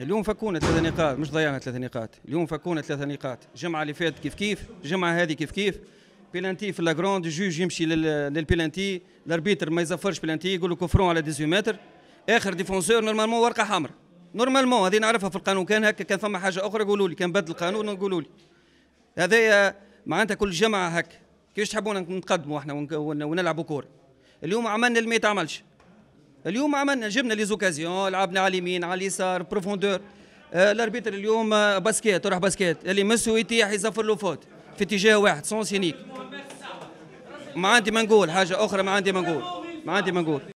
اليوم فكونا ثلاثة نقاط مش ضيعنا ثلاثة نقاط اليوم فكونا ثلاثة نقاط جمعة اللي فاتت كيف كيف جمعة هذه كيف كيف بيلانتي في لاغروند جوج يمشي للبيلانتي الاربيتر ما يزفرش بيلانتي يقول له كفرون على 18 متر اخر ديفونسور نورمالمون ورقه حمراء نورمالمون هذه نعرفها في القانون كان هكا كان فما حاجه اخرى قولوا لي كان بدل القانون قولوا لي هذايا معناتها كل جمعه هكا كيفاش تحبونا نتقدموا احنا ونلعبوا كوره اليوم عملنا اللي ما يتعملش اليوم عملنا جبنا لي زوكازيون لعبنا على اليمين على اليسار بروفوندور آه، الاربيتر اليوم آه، باسكيت روح باسكيت اللي مسو يتيح يزفر له فوت في اتجاه واحد سون سينيك ما عندي ما نقول حاجه اخرى ما عندي ما نقول ما عندي ما نقول